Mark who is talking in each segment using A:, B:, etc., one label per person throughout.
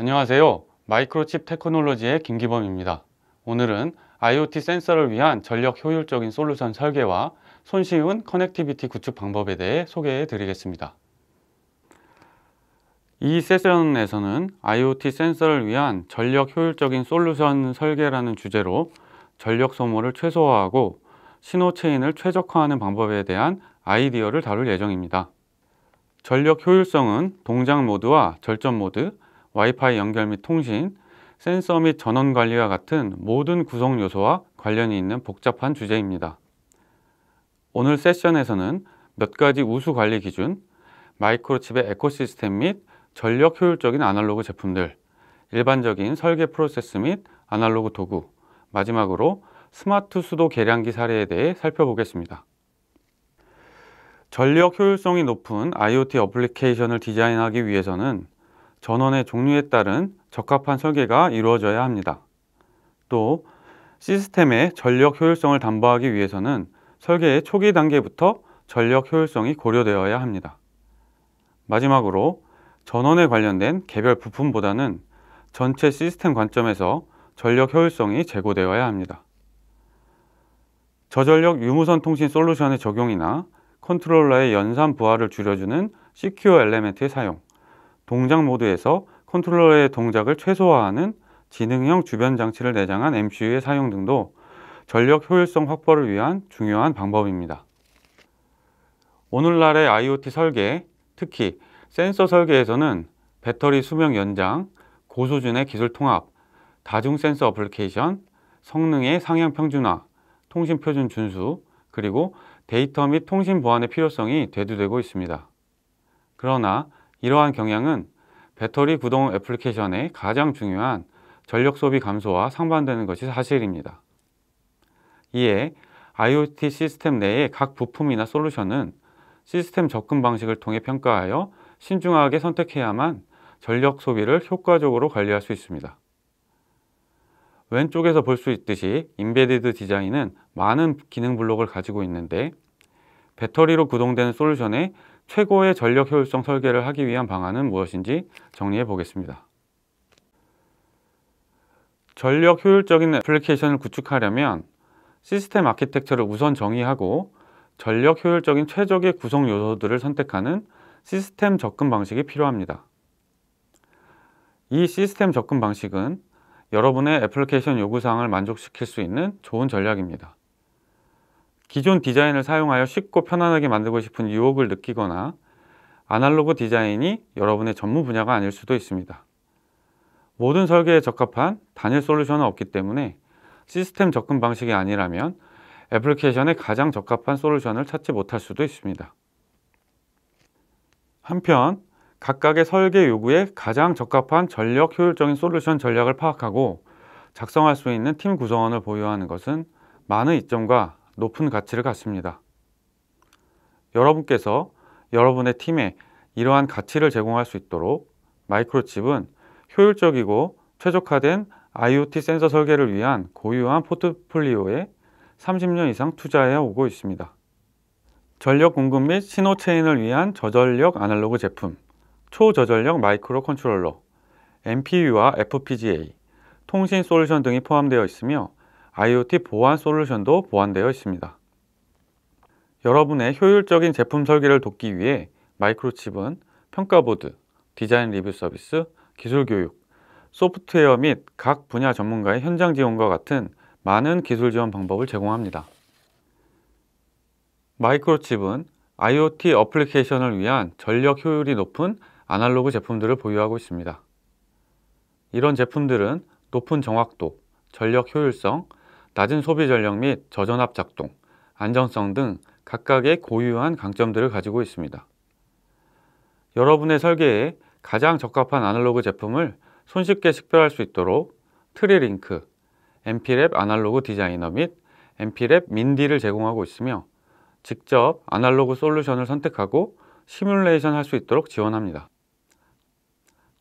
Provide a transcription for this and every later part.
A: 안녕하세요. 마이크로칩 테크놀로지의 김기범입니다. 오늘은 IoT 센서를 위한 전력 효율적인 솔루션 설계와 손쉬운 커넥티비티 구축 방법에 대해 소개해 드리겠습니다. 이 세션에서는 IoT 센서를 위한 전력 효율적인 솔루션 설계라는 주제로 전력 소모를 최소화하고 신호 체인을 최적화하는 방법에 대한 아이디어를 다룰 예정입니다. 전력 효율성은 동작 모드와 절전 모드, 와이파이 연결 및 통신, 센서 및 전원 관리와 같은 모든 구성 요소와 관련이 있는 복잡한 주제입니다. 오늘 세션에서는 몇 가지 우수 관리 기준, 마이크로칩의 에코시스템 및 전력 효율적인 아날로그 제품들, 일반적인 설계 프로세스 및 아날로그 도구, 마지막으로 스마트 수도 계량기 사례에 대해 살펴보겠습니다. 전력 효율성이 높은 IoT 어플리케이션을 디자인하기 위해서는 전원의 종류에 따른 적합한 설계가 이루어져야 합니다. 또 시스템의 전력 효율성을 담보하기 위해서는 설계의 초기 단계부터 전력 효율성이 고려되어야 합니다. 마지막으로 전원에 관련된 개별 부품보다는 전체 시스템 관점에서 전력 효율성이 제고되어야 합니다. 저전력 유무선 통신 솔루션의 적용이나 컨트롤러의 연산 부하를 줄여주는 CQ 엘레멘트의 사용, 동작 모드에서 컨트롤러의 동작을 최소화하는 지능형 주변 장치를 내장한 MCU의 사용 등도 전력 효율성 확보를 위한 중요한 방법입니다. 오늘날의 IoT 설계, 특히 센서 설계에서는 배터리 수명 연장, 고수준의 기술 통합, 다중 센서 어플리케이션, 성능의 상향 평준화, 통신 표준 준수, 그리고 데이터 및 통신 보안의 필요성이 대두되고 있습니다. 그러나 이러한 경향은 배터리 구동 애플리케이션의 가장 중요한 전력 소비 감소와 상반되는 것이 사실입니다. 이에 IoT 시스템 내의 각 부품이나 솔루션은 시스템 접근 방식을 통해 평가하여 신중하게 선택해야만 전력 소비를 효과적으로 관리할 수 있습니다. 왼쪽에서 볼 수 있듯이 인베디드 디자인은 많은 기능 블록을 가지고 있는데 배터리로 구동되는 솔루션의 최고의 전력 효율성 설계를 하기 위한 방안은 무엇인지 정리해 보겠습니다. 전력 효율적인 애플리케이션을 구축하려면 시스템 아키텍처를 우선 정의하고 전력 효율적인 최적의 구성 요소들을 선택하는 시스템 접근 방식이 필요합니다. 이 시스템 접근 방식은 여러분의 애플리케이션 요구사항을 만족시킬 수 있는 좋은 전략입니다. 기존 디자인을 사용하여 쉽고 편안하게 만들고 싶은 유혹을 느끼거나 아날로그 디자인이 여러분의 전문 분야가 아닐 수도 있습니다. 모든 설계에 적합한 단일 솔루션은 없기 때문에 시스템 접근 방식이 아니라면 애플리케이션에 가장 적합한 솔루션을 찾지 못할 수도 있습니다. 한편 각각의 설계 요구에 가장 적합한 전력 효율적인 솔루션 전략을 파악하고 작성할 수 있는 팀 구성원을 보유하는 것은 많은 이점과 높은 가치를 갖습니다. 여러분께서 여러분의 팀에 이러한 가치를 제공할 수 있도록 마이크로칩은 효율적이고 최적화된 IoT 센서 설계를 위한 고유한 포트폴리오에 30년 이상 투자해 오고 있습니다. 전력 공급 및 신호 체인을 위한 저전력 아날로그 제품, 초저전력 마이크로 컨트롤러, MPU와 FPGA, 통신 솔루션 등이 포함되어 있으며 IoT 보안 솔루션도 보완되어 있습니다. 여러분의 효율적인 제품 설계를 돕기 위해 마이크로칩은 평가보드, 디자인 리뷰 서비스, 기술 교육, 소프트웨어 및 각 분야 전문가의 현장 지원과 같은 많은 기술 지원 방법을 제공합니다. 마이크로칩은 IoT 어플리케이션을 위한 전력 효율이 높은 아날로그 제품들을 보유하고 있습니다. 이런 제품들은 높은 정확도, 전력 효율성, 낮은 소비 전력 및 저전압 작동, 안전성 등 각각의 고유한 강점들을 가지고 있습니다. 여러분의 설계에 가장 적합한 아날로그 제품을 손쉽게 식별할 수 있도록 트리링크, m p 랩 아날로그 디자이너 및 m p 랩 민디를 제공하고 있으며 직접 아날로그 솔루션을 선택하고 시뮬레이션 할 수 있도록 지원합니다.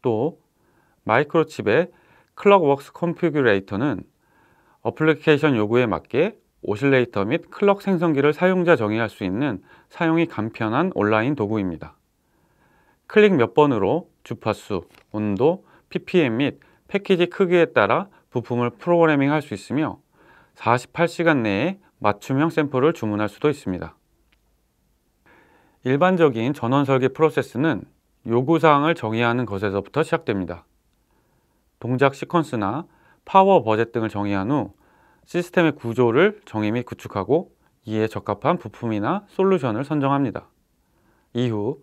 A: 또 마이크로칩의 클럭웍스 컴퓨규레이터는 어플리케이션 요구에 맞게 오실레이터 및 클럭 생성기를 사용자 정의할 수 있는 사용이 간편한 온라인 도구입니다. 클릭 몇 번으로 주파수, 온도, ppm 및 패키지 크기에 따라 부품을 프로그래밍 할수 있으며 48시간 내에 맞춤형 샘플을 주문할 수도 있습니다. 일반적인 전원 설계 프로세스는 요구사항을 정의하는 것에서부터 시작됩니다. 동작 시퀀스나 파워 버젯 등을 정의한 후 시스템의 구조를 정의 및 구축하고 이에 적합한 부품이나 솔루션을 선정합니다. 이후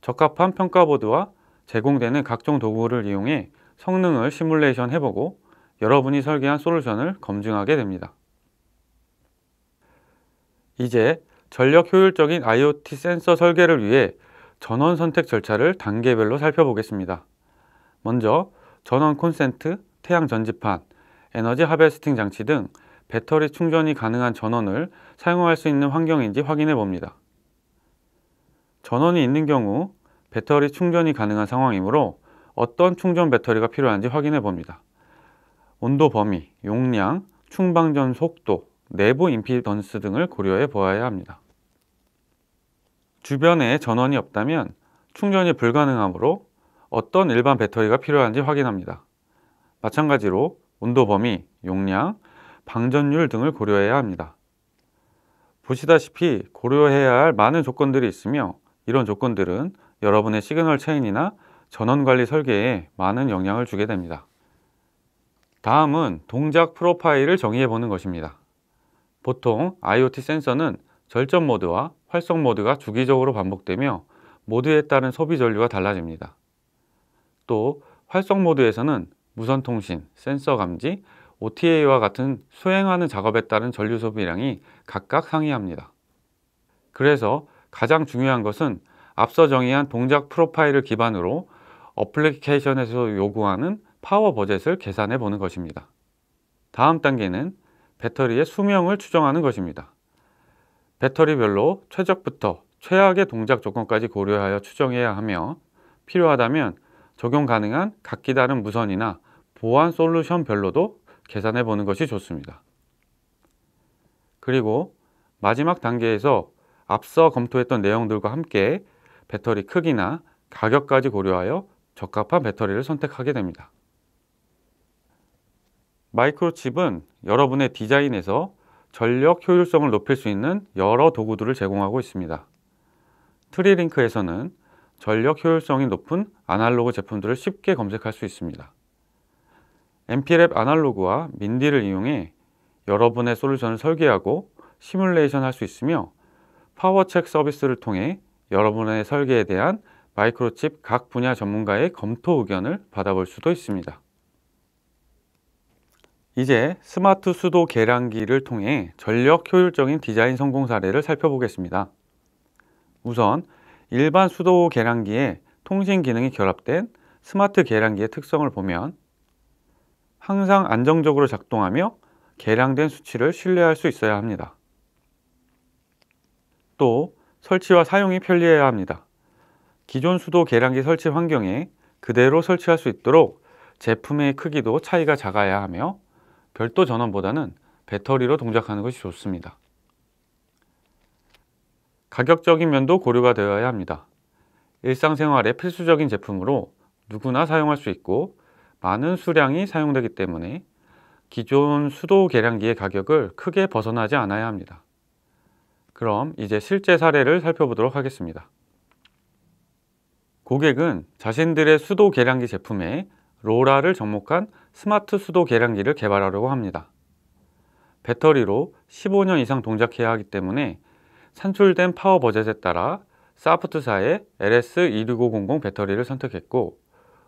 A: 적합한 평가보드와 제공되는 각종 도구를 이용해 성능을 시뮬레이션 해보고 여러분이 설계한 솔루션을 검증하게 됩니다. 이제 전력 효율적인 IoT 센서 설계를 위해 전원 선택 절차를 단계별로 살펴보겠습니다. 먼저 전원 콘센트, 태양 전지판, 에너지 하베스팅 장치 등 배터리 충전이 가능한 전원을 사용할 수 있는 환경인지 확인해 봅니다. 전원이 있는 경우 배터리 충전이 가능한 상황이므로 어떤 충전 배터리가 필요한지 확인해 봅니다. 온도 범위, 용량, 충방전 속도, 내부 임피던스 등을 고려해 보아야 합니다. 주변에 전원이 없다면 충전이 불가능하므로 어떤 일반 배터리가 필요한지 확인합니다. 마찬가지로 온도 범위, 용량, 방전율 등을 고려해야 합니다. 보시다시피 고려해야 할 많은 조건들이 있으며 이런 조건들은 여러분의 시그널 체인이나 전원관리 설계에 많은 영향을 주게 됩니다. 다음은 동작 프로파일을 정의해 보는 것입니다. 보통 IoT 센서는 절전 모드와 활성 모드가 주기적으로 반복되며 모드에 따른 소비 전류가 달라집니다. 또 활성 모드에서는 무선통신, 센서 감지, OTA와 같은 수행하는 작업에 따른 전류 소비량이 각각 상이합니다. 그래서 가장 중요한 것은 앞서 정의한 동작 프로파일을 기반으로 어플리케이션에서 요구하는 파워 버젯을 계산해 보는 것입니다. 다음 단계는 배터리의 수명을 추정하는 것입니다. 배터리별로 최적부터 최악의 동작 조건까지 고려하여 추정해야 하며 필요하다면 적용 가능한 각기 다른 무선이나 보안 솔루션별로도 계산해 보는 것이 좋습니다. 그리고 마지막 단계에서 앞서 검토했던 내용들과 함께 배터리 크기나 가격까지 고려하여 적합한 배터리를 선택하게 됩니다. 마이크로칩은 여러분의 디자인에서 전력 효율성을 높일 수 있는 여러 도구들을 제공하고 있습니다. 트리링크에서는 전력 효율성이 높은 아날로그 제품들을 쉽게 검색할 수 있습니다. MP랩 아날로그와 민디를 이용해 여러분의 솔루션을 설계하고 시뮬레이션 할 수 있으며 파워책 서비스를 통해 여러분의 설계에 대한 마이크로칩 각 분야 전문가의 검토 의견을 받아볼 수도 있습니다. 이제 스마트 수도 계량기를 통해 전력 효율적인 디자인 성공 사례를 살펴보겠습니다. 우선 일반 수도 계량기에 통신 기능이 결합된 스마트 계량기의 특성을 보면 항상 안정적으로 작동하며 계량된 수치를 신뢰할 수 있어야 합니다. 또 설치와 사용이 편리해야 합니다. 기존 수도 계량기 설치 환경에 그대로 설치할 수 있도록 제품의 크기도 차이가 작아야 하며 별도 전원보다는 배터리로 동작하는 것이 좋습니다. 가격적인 면도 고려가 되어야 합니다. 일상생활에 필수적인 제품으로 누구나 사용할 수 있고 많은 수량이 사용되기 때문에 기존 수도 계량기의 가격을 크게 벗어나지 않아야 합니다. 그럼 이제 실제 사례를 살펴보도록 하겠습니다. 고객은 자신들의 수도 계량기 제품에 로라를 접목한 스마트 수도 계량기를 개발하려고 합니다. 배터리로 15년 이상 동작해야 하기 때문에 산출된 파워 버젯에 따라 사프트사의 LS26500 배터리를 선택했고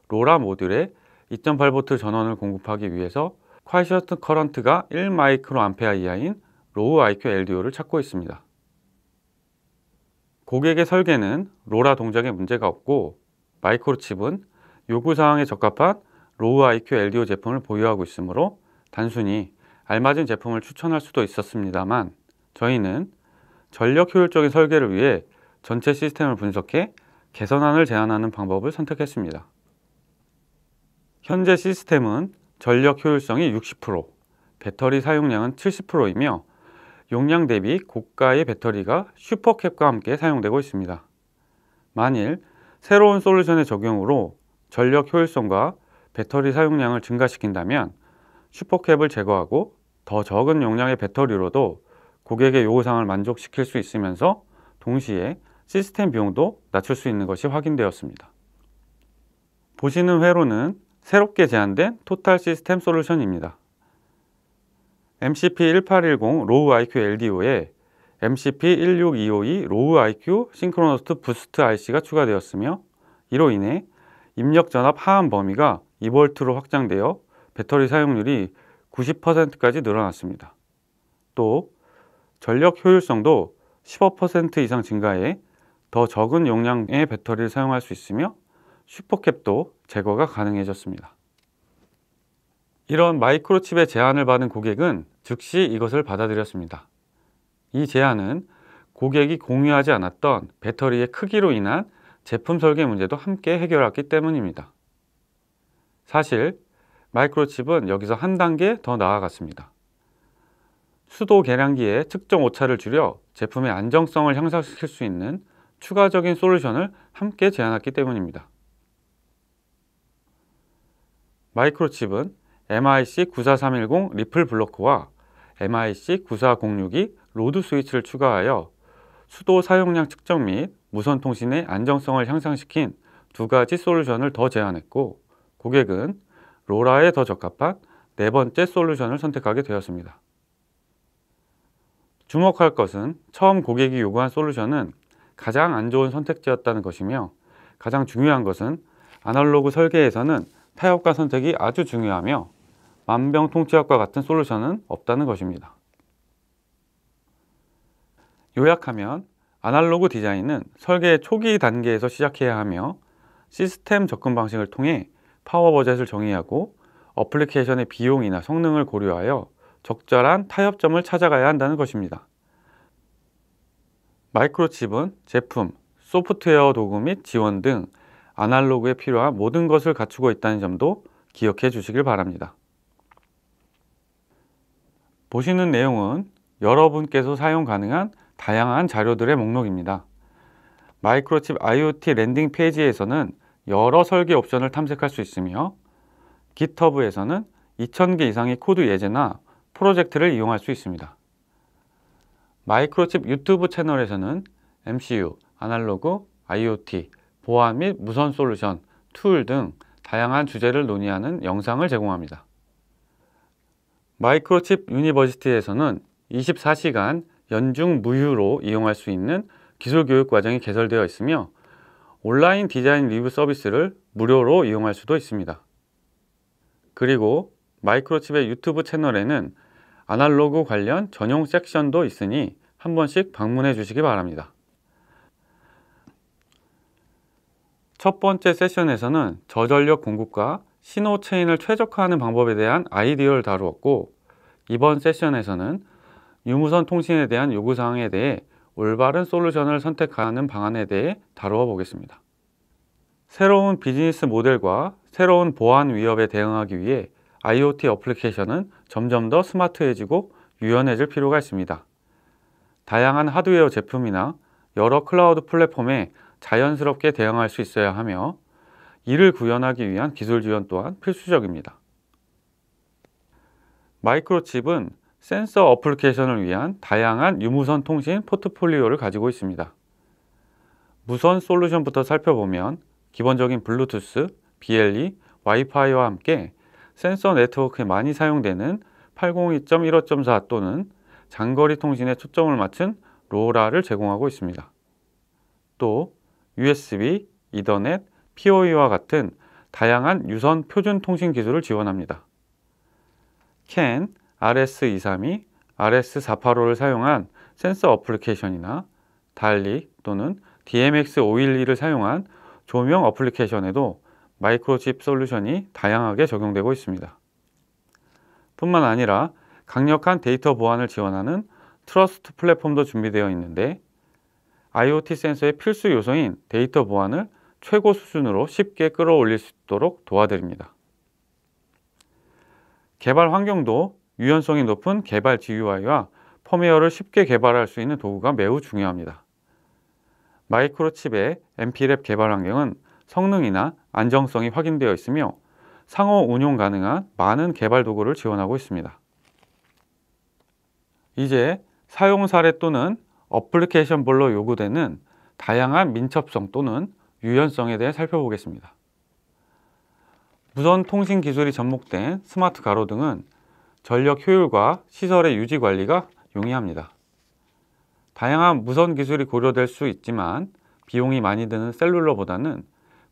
A: 로라 모듈에 2.8V 전원을 공급하기 위해서 콰이셔트 커런트가 1마이크로암페어 이하인 로우 IQ LDO를 찾고 있습니다. 고객의 설계는 로라 동작에 문제가 없고 마이크로칩은 요구사항에 적합한 로우 IQ LDO 제품을 보유하고 있으므로 단순히 알맞은 제품을 추천할 수도 있었습니다만 저희는 전력 효율적인 설계를 위해 전체 시스템을 분석해 개선안을 제안하는 방법을 선택했습니다. 현재 시스템은 전력 효율성이 60%, 배터리 사용량은 70%이며 용량 대비 고가의 배터리가 슈퍼캡과 함께 사용되고 있습니다. 만일 새로운 솔루션의 적용으로 전력 효율성과 배터리 사용량을 증가시킨다면 슈퍼캡을 제거하고 더 적은 용량의 배터리로도 고객의 요구사항을 만족시킬 수 있으면서 동시에 시스템 비용도 낮출 수 있는 것이 확인되었습니다. 보시는 회로는 새롭게 제한된 토탈 시스템 솔루션입니다. MCP1810 로우 IQ LDO에 MCP16252 로우 IQ 싱크로너스트 부스트 IC가 추가되었으며 이로 인해 입력 전압 하한 범위가 2V로 확장되어 배터리 사용률이 90%까지 늘어났습니다. 또 전력 효율성도 15% 이상 증가해 더 적은 용량의 배터리를 사용할 수 있으며 슈퍼캡도 제거가 가능해졌습니다. 이런 마이크로칩의 제안을 받은 고객은 즉시 이것을 받아들였습니다. 이 제안은 고객이 공유하지 않았던 배터리의 크기로 인한 제품 설계 문제도 함께 해결했기 때문입니다. 사실 마이크로칩은 여기서 한 단계 더 나아갔습니다. 수도 계량기의 측정 오차를 줄여 제품의 안정성을 향상시킬 수 있는 추가적인 솔루션을 함께 제안했기 때문입니다. 마이크로칩은 MIC94310 리플 블로크와 MIC94062 로드 스위치를 추가하여 수도 사용량 측정 및 무선 통신의 안정성을 향상시킨 두 가지 솔루션을 더 제안했고 고객은 로라에 더 적합한 네 번째 솔루션을 선택하게 되었습니다. 주목할 것은 처음 고객이 요구한 솔루션은 가장 안 좋은 선택지였다는 것이며 가장 중요한 것은 아날로그 설계에서는 타협과 선택이 아주 중요하며 만병통치약과 같은 솔루션은 없다는 것입니다. 요약하면 아날로그 디자인은 설계의 초기 단계에서 시작해야 하며 시스템 접근 방식을 통해 파워 버젯을 정의하고 어플리케이션의 비용이나 성능을 고려하여 적절한 타협점을 찾아가야 한다는 것입니다. 마이크로칩은 제품, 소프트웨어 도구 및 지원 등 아날로그에 필요한 모든 것을 갖추고 있다는 점도 기억해 주시길 바랍니다. 보시는 내용은 여러분께서 사용 가능한 다양한 자료들의 목록입니다. 마이크로칩 IoT 랜딩 페이지에서는 여러 설계 옵션을 탐색할 수 있으며 GitHub에서는 2000개 이상의 코드 예제나 프로젝트를 이용할 수 있습니다. 마이크로칩 유튜브 채널에서는 MCU, 아날로그, IoT, 보안 및 무선 솔루션, 툴 등 다양한 주제를 논의하는 영상을 제공합니다. 마이크로칩 유니버시티에서는 24시간 연중 무휴로 이용할 수 있는 기술 교육 과정이 개설되어 있으며 온라인 디자인 리뷰 서비스를 무료로 이용할 수도 있습니다. 그리고 마이크로칩의 유튜브 채널에는 아날로그 관련 전용 섹션도 있으니 한 번씩 방문해 주시기 바랍니다. 첫 번째 세션에서는 저전력 공급과 신호 체인을 최적화하는 방법에 대한 아이디어를 다루었고 이번 세션에서는 유무선 통신에 대한 요구사항에 대해 올바른 솔루션을 선택하는 방안에 대해 다루어 보겠습니다. 새로운 비즈니스 모델과 새로운 보안 위협에 대응하기 위해 IoT 어플리케이션은 점점 더 스마트해지고 유연해질 필요가 있습니다. 다양한 하드웨어 제품이나 여러 클라우드 플랫폼에 자연스럽게 대응할 수 있어야 하며 이를 구현하기 위한 기술 지원 또한 필수적입니다. 마이크로칩은 센서 어플리케이션을 위한 다양한 유무선 통신 포트폴리오를 가지고 있습니다. 무선 솔루션부터 살펴보면 기본적인 블루투스, BLE, 와이파이와 함께 센서 네트워크에 많이 사용되는 802.15.4 또는 장거리 통신에 초점을 맞춘 로라를 제공하고 있습니다. 또 USB, 이더넷, PoE와 같은 다양한 유선 표준 통신 기술을 지원합니다. CAN, RS232, RS485를 사용한 센서 어플리케이션이나 달리 또는 DMX512를 사용한 조명 어플리케이션에도 마이크로칩 솔루션이 다양하게 적용되고 있습니다. 뿐만 아니라 강력한 데이터 보안을 지원하는 트러스트 플랫폼도 준비되어 있는데 IoT 센서의 필수 요소인 데이터 보안을 최고 수준으로 쉽게 끌어올릴 수 있도록 도와드립니다. 개발 환경도 유연성이 높은 개발 GUI와 펌웨어를 쉽게 개발할 수 있는 도구가 매우 중요합니다. 마이크로칩의 MP랩 개발 환경은 성능이나 안정성이 확인되어 있으며 상호 운용 가능한 많은 개발 도구를 지원하고 있습니다. 이제 사용 사례 또는 어플리케이션별로 요구되는 다양한 민첩성 또는 유연성에 대해 살펴보겠습니다. 무선 통신 기술이 접목된 스마트 가로 등은 전력 효율과 시설의 유지 관리가 용이합니다. 다양한 무선 기술이 고려될 수 있지만 비용이 많이 드는 셀룰러보다는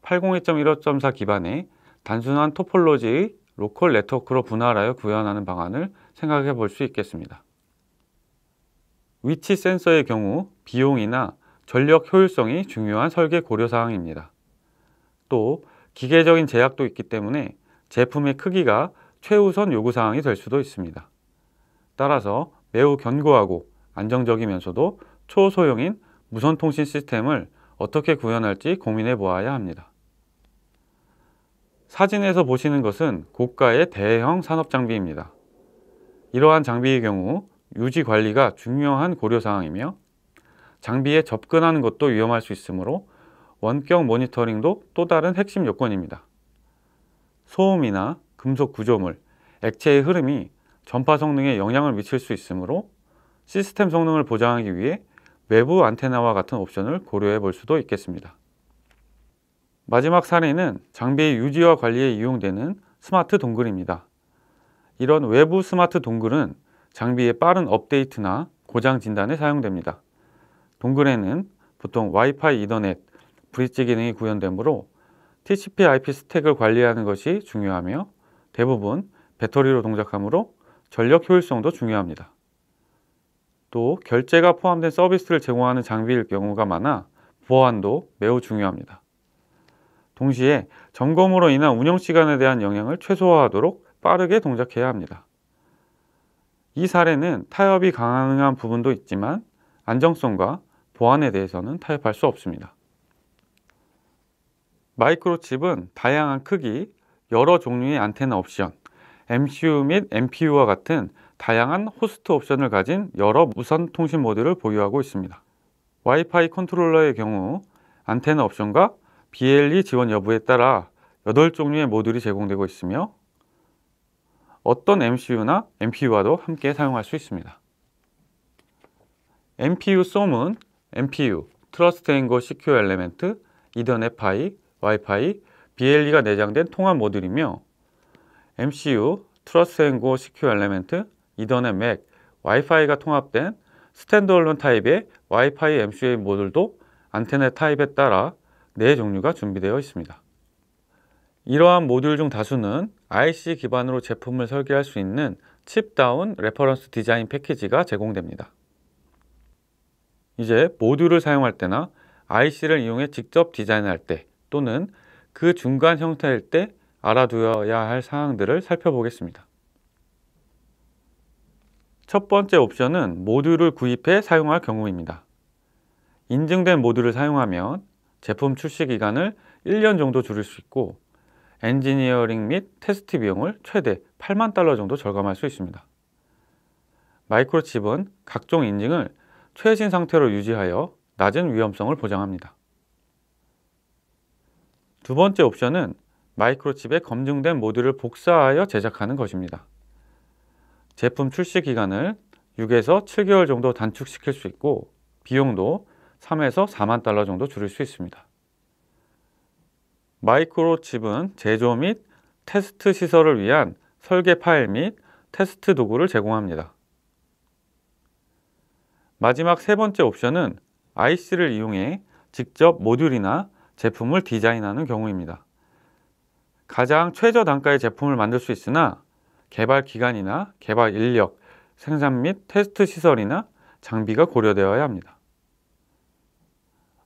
A: 80.1.4 기반의 단순한 토폴로지 로컬 네트워크로 분할하여 구현하는 방안을 생각해 볼 수 있겠습니다. 위치 센서의 경우 비용이나 전력 효율성이 중요한 설계 고려사항입니다. 또 기계적인 제약도 있기 때문에 제품의 크기가 최우선 요구사항이 될 수도 있습니다. 따라서 매우 견고하고 안정적이면서도 초소형인 무선통신 시스템을 어떻게 구현할지 고민해 보아야 합니다. 사진에서 보시는 것은 고가의 대형 산업 장비입니다. 이러한 장비의 경우 유지 관리가 중요한 고려사항이며 장비에 접근하는 것도 위험할 수 있으므로 원격 모니터링도 또 다른 핵심 요건입니다. 소음이나 금속 구조물, 액체의 흐름이 전파 성능에 영향을 미칠 수 있으므로 시스템 성능을 보장하기 위해 외부 안테나와 같은 옵션을 고려해 볼 수도 있겠습니다. 마지막 사례는 장비의 유지와 관리에 이용되는 스마트 동글입니다. 이런 외부 스마트 동글은 장비의 빠른 업데이트나 고장 진단에 사용됩니다. 동글에는 보통 와이파이 이더넷, 브릿지 기능이 구현되므로 TCP IP 스택을 관리하는 것이 중요하며 대부분 배터리로 동작하므로 전력 효율성도 중요합니다. 또 결제가 포함된 서비스를 제공하는 장비일 경우가 많아 보안도 매우 중요합니다. 동시에 점검으로 인한 운영 시간에 대한 영향을 최소화하도록 빠르게 동작해야 합니다. 이 사례는 타협이 가능한 부분도 있지만 안정성과 보안에 대해서는 타협할 수 없습니다. 마이크로칩은 다양한 크기, 여러 종류의 안테나 옵션, MCU 및 MPU와 같은 다양한 호스트 옵션을 가진 여러 무선 통신 모듈을 보유하고 있습니다. 와이파이 컨트롤러의 경우 안테나 옵션과 BLE 지원 여부에 따라 8종류의 모듈이 제공되고 있으며 어떤 MCU나 MPU와도 함께 사용할 수 있습니다. MPU 쏨은 MPU, 트러스트 앵거 CQ 엘레멘트, 이더넷 파이, 와이파이, BLE가 내장된 통합 모듈이며 MCU, 트러스트 앵거 CQ 엘레멘트, 이더넷 맥, 와이파이가 통합된 스탠드얼론 타입의 와이파이 MCU 모듈도 안테나 타입에 따라 네 종류가 준비되어 있습니다. 이러한 모듈 중 다수는 IC 기반으로 제품을 설계할 수 있는 칩다운 레퍼런스 디자인 패키지가 제공됩니다. 이제 모듈을 사용할 때나 IC를 이용해 직접 디자인할 때 또는 그 중간 형태일 때 알아두어야 할 사항들을 살펴보겠습니다. 첫 번째 옵션은 모듈을 구입해 사용할 경우입니다. 인증된 모듈을 사용하면 제품 출시 기간을 1년 정도 줄일 수 있고 엔지니어링 및 테스트 비용을 최대 8만 달러 정도 절감할 수 있습니다. 마이크로칩은 각종 인증을 최신 상태로 유지하여 낮은 위험성을 보장합니다. 두 번째 옵션은 마이크로칩에 검증된 모듈을 복사하여 제작하는 것입니다. 제품 출시 기간을 6에서 7개월 정도 단축시킬 수 있고 비용도 3에서 4만 달러 정도 줄일 수 있습니다. 마이크로칩은 제조 및 테스트 시설을 위한 설계 파일 및 테스트 도구를 제공합니다. 마지막 세 번째 옵션은 IC를 이용해 직접 모듈이나 제품을 디자인하는 경우입니다. 가장 최저 단가의 제품을 만들 수 있으나 개발 기간이나 개발 인력, 생산 및 테스트 시설이나 장비가 고려되어야 합니다.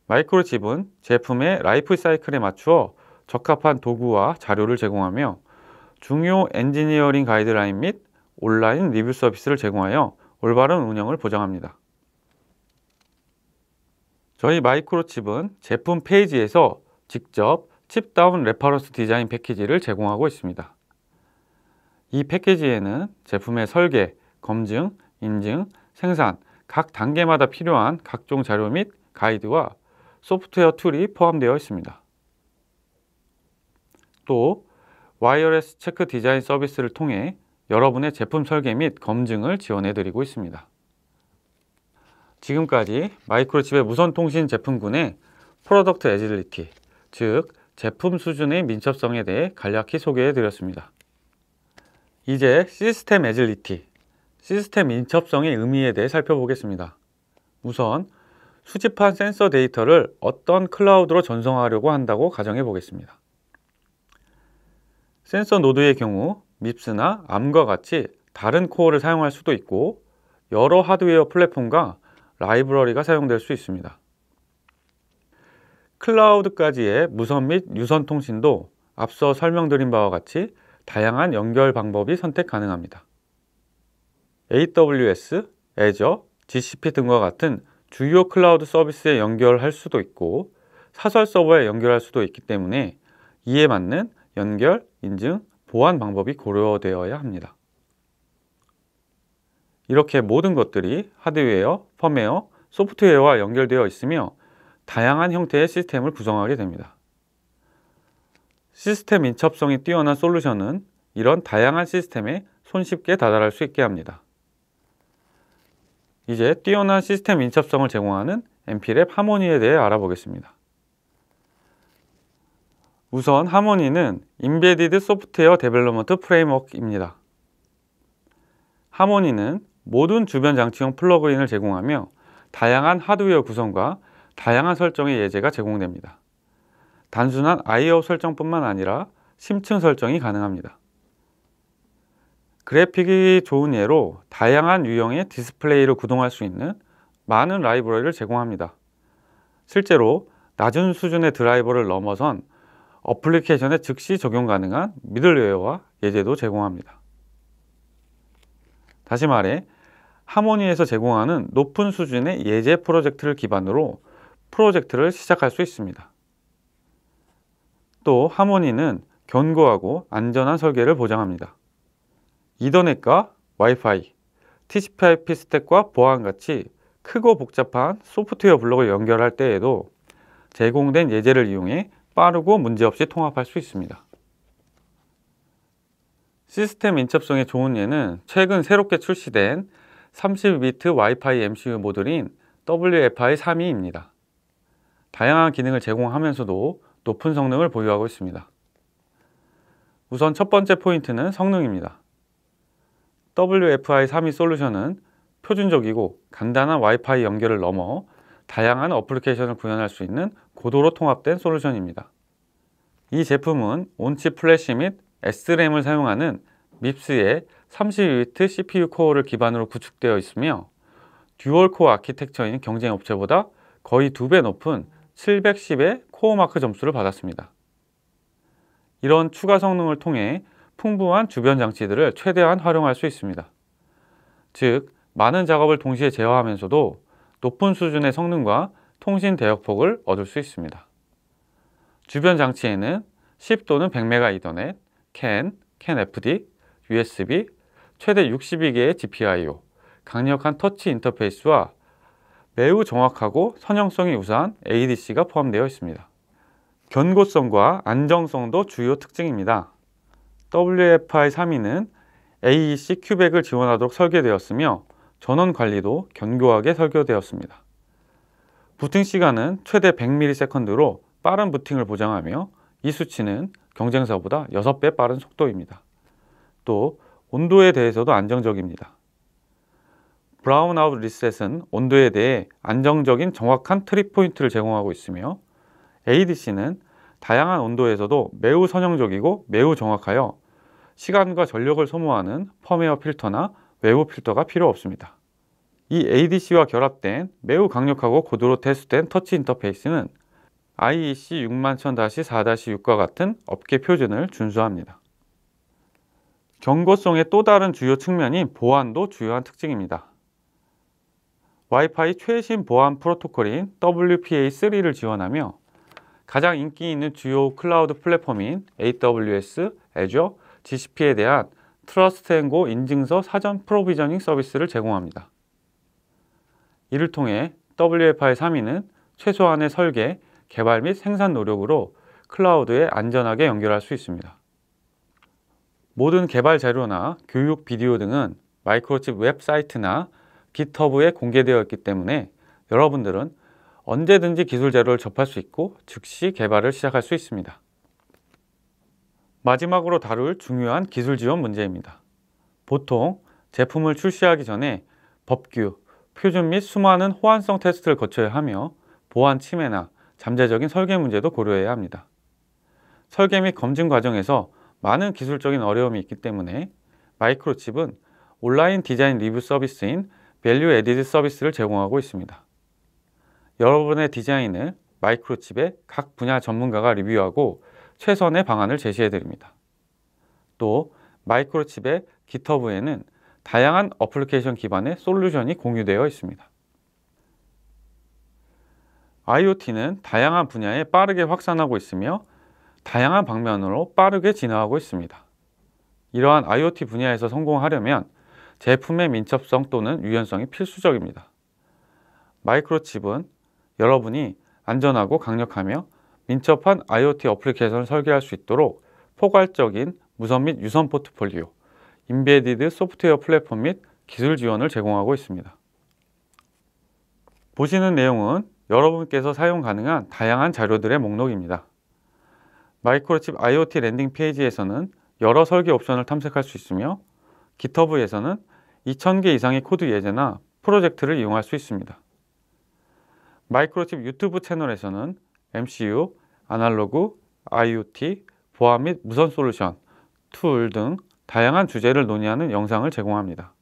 A: 마이크로칩은 제품의 라이프 사이클에 맞추어 적합한 도구와 자료를 제공하며 중요 엔지니어링 가이드라인 및 온라인 리뷰 서비스를 제공하여 올바른 운영을 보장합니다. 저희 마이크로칩은 제품 페이지에서 직접 칩다운 레퍼런스 디자인 패키지를 제공하고 있습니다. 이 패키지에는 제품의 설계, 검증, 인증, 생산, 각 단계마다 필요한 각종 자료 및 가이드와 소프트웨어 툴이 포함되어 있습니다. 또 와이어레스 체크 디자인 서비스를 통해 여러분의 제품 설계 및 검증을 지원해드리고 있습니다. 지금까지 마이크로칩의 무선통신 제품군의 프로덕트 애질리티, 즉 제품 수준의 민첩성에 대해 간략히 소개해드렸습니다. 이제 시스템 애질리티, 시스템 민첩성의 의미에 대해 살펴보겠습니다. 우선 수집한 센서 데이터를 어떤 클라우드로 전송하려고 한다고 가정해 보겠습니다. 센서 노드의 경우 밉스나 암과 같이 다른 코어를 사용할 수도 있고 여러 하드웨어 플랫폼과 라이브러리가 사용될 수 있습니다. 클라우드까지의 무선 및 유선 통신도 앞서 설명드린 바와 같이 다양한 연결 방법이 선택 가능합니다. AWS, Azure, GCP 등과 같은 주요 클라우드 서비스에 연결할 수도 있고 사설 서버에 연결할 수도 있기 때문에 이에 맞는 연결, 인증, 보안 방법이 고려되어야 합니다. 이렇게 모든 것들이 하드웨어, 펌웨어, 소프트웨어와 연결되어 있으며 다양한 형태의 시스템을 구성하게 됩니다. 시스템 인첩성이 뛰어난 솔루션은 이런 다양한 시스템에 손쉽게 다달할수 있게 합니다. 이제 뛰어난 시스템 인첩성을 제공하는 MP랩 하모니에 대해 알아보겠습니다. 우선 하모니는 인베디드 소프트웨어 데벨로먼트 프레임워크입니다. 하모니는 모든 주변 장치형 플러그인을 제공하며 다양한 하드웨어 구성과 다양한 설정의 예제가 제공됩니다. 단순한 IO 설정뿐만 아니라 심층 설정이 가능합니다. 그래픽이 좋은 예로 다양한 유형의 디스플레이를 구동할 수 있는 많은 라이브러리를 제공합니다. 실제로 낮은 수준의 드라이버를 넘어선 어플리케이션에 즉시 적용 가능한 미들웨어와 예제도 제공합니다. 다시 말해 하모니에서 제공하는 높은 수준의 예제 프로젝트를 기반으로 프로젝트를 시작할 수 있습니다. 또 하모니는 견고하고 안전한 설계를 보장합니다. 이더넷과 와이파이, TCP/IP 스택과 보안 같이 크고 복잡한 소프트웨어 블록을 연결할 때에도 제공된 예제를 이용해 빠르고 문제없이 통합할 수 있습니다. 시스템 인접성에 좋은 예는 최근 새롭게 출시된 30비트 와이파이 MCU 모듈인 WFI 32입니다. 다양한 기능을 제공하면서도 높은 성능을 보유하고 있습니다. 우선 첫 번째 포인트는 성능입니다. WFI32 솔루션은 표준적이고 간단한 와이파이 연결을 넘어 다양한 어플리케이션을 구현할 수 있는 고도로 통합된 솔루션입니다. 이 제품은 온치 플래시 및 SRAM을 사용하는 밉스의 32위트 CPU 코어를 기반으로 구축되어 있으며 듀얼 코어 아키텍처인 경쟁 업체보다 거의 두 배 높은 710의 코어 마크 점수를 받았습니다. 이런 추가 성능을 통해 풍부한 주변 장치들을 최대한 활용할 수 있습니다. 즉, 많은 작업을 동시에 제어하면서도 높은 수준의 성능과 통신 대역폭을 얻을 수 있습니다. 주변 장치에는 10 또는 100메가 이더넷, c a FD, USB, 최대 62개의 GPIO, 강력한 터치 인터페이스와 매우 정확하고 선형성이 우수한 ADC가 포함되어 있습니다. 견고성과 안정성도 주요 특징입니다. WFI 3위는 AEC 큐백을 지원하도록 설계되었으며 전원 관리도 견고하게 설계되었습니다. 부팅 시간은 최대 100ms로 빠른 부팅을 보장하며 이 수치는 경쟁사보다 6배 빠른 속도입니다. 또 온도에 대해서도 안정적입니다. 브라운아웃 리셋은 온도에 대해 안정적인 정확한 트립 포인트를 제공하고 있으며 ADC는 다양한 온도에서도 매우 선형적이고 매우 정확하여 시간과 전력을 소모하는 펌웨어 필터나 외부 필터가 필요 없습니다. 이 ADC와 결합된 매우 강력하고 고도로 테스트된 터치 인터페이스는 IEC 61000-4-6과 같은 업계 표준을 준수합니다. 경고성의 또 다른 주요 측면인 보안도 주요한 특징입니다. 와이파이 최신 보안 프로토콜인 WPA3를 지원하며 가장 인기 있는 주요 클라우드 플랫폼인 AWS, Azure, GCP에 대한 트러스트 앤고 인증서 사전 프로비저닝 서비스를 제공합니다. 이를 통해 WFI 3위는 최소한의 설계, 개발 및 생산 노력으로 클라우드에 안전하게 연결할 수 있습니다. 모든 개발 자료나 교육 비디오 등은 마이크로칩 웹사이트나 GitHub에 공개되어 있기 때문에 여러분들은 언제든지 기술 자료를 접할 수 있고 즉시 개발을 시작할 수 있습니다. 마지막으로 다룰 중요한 기술 지원 문제입니다. 보통 제품을 출시하기 전에 법규, 표준 및 수많은 호환성 테스트를 거쳐야 하며 보안 침해나 잠재적인 설계 문제도 고려해야 합니다. 설계 및 검증 과정에서 많은 기술적인 어려움이 있기 때문에 마이크로칩은 온라인 디자인 리뷰 서비스인 밸류 에디드 서비스를 제공하고 있습니다. 여러분의 디자인을 마이크로칩의 각 분야 전문가가 리뷰하고 최선의 방안을 제시해 드립니다. 또 마이크로칩의 GitHub에는 다양한 어플리케이션 기반의 솔루션이 공유되어 있습니다. IoT는 다양한 분야에 빠르게 확산하고 있으며 다양한 방면으로 빠르게 진화하고 있습니다. 이러한 IoT 분야에서 성공하려면 제품의 민첩성 또는 유연성이 필수적입니다. 마이크로칩은 여러분이 안전하고 강력하며 민첩한 IoT 어플리케이션을 설계할 수 있도록 포괄적인 무선 및 유선 포트폴리오, 인베디드 소프트웨어 플랫폼 및 기술 지원을 제공하고 있습니다. 보시는 내용은 여러분께서 사용 가능한 다양한 자료들의 목록입니다. 마이크로칩 IoT 랜딩 페이지에서는 여러 설계 옵션을 탐색할 수 있으며 GitHub에서는 2000개 이상의 코드 예제나 프로젝트를 이용할 수 있습니다. 마이크로칩 유튜브 채널에서는 MCU, 아날로그, IoT, 보안 및 무선 솔루션, 툴 등 다양한 주제를 논의하는 영상을 제공합니다.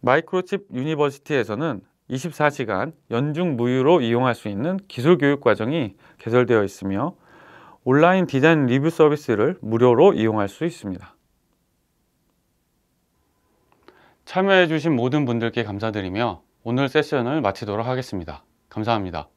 A: 마이크로칩 유니버시티에서는 24시간 연중 무휴로 이용할 수 있는 기술 교육 과정이 개설되어 있으며 온라인 디자인 리뷰 서비스를 무료로 이용할 수 있습니다. 참여해 주신 모든 분들께 감사드리며 오늘 세션을 마치도록 하겠습니다. 감사합니다.